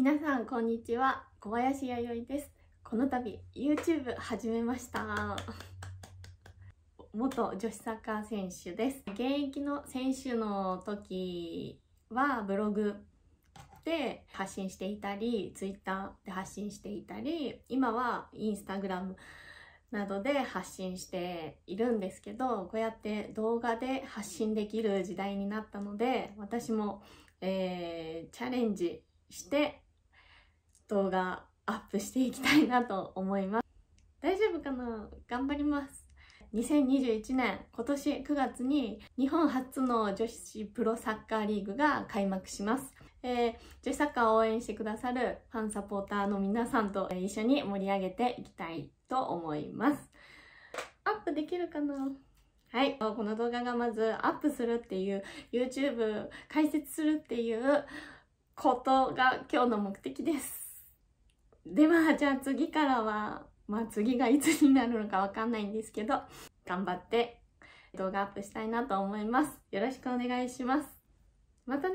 皆さんこんにちは小林弥生ですこの度 YouTube 始めました元女子サッカー選手です現役の選手の時はブログで発信していたり Twitter で発信していたり今は Instagram などで発信しているんですけどこうやって動画で発信できる時代になったので私も、えー、チャレンジして動画アップしていきたいなと思います大丈夫かな頑張ります2021年今年9月に日本初の女子プロサッカーリーグが開幕します、えー、女子サッカーを応援してくださるファンサポーターの皆さんと一緒に盛り上げていきたいと思いますアップできるかなはい。この動画がまずアップするっていう、YouTube 解説するっていうことが今日の目的です。では、じゃあ次からは、まあ次がいつになるのかわかんないんですけど、頑張って動画アップしたいなと思います。よろしくお願いします。またね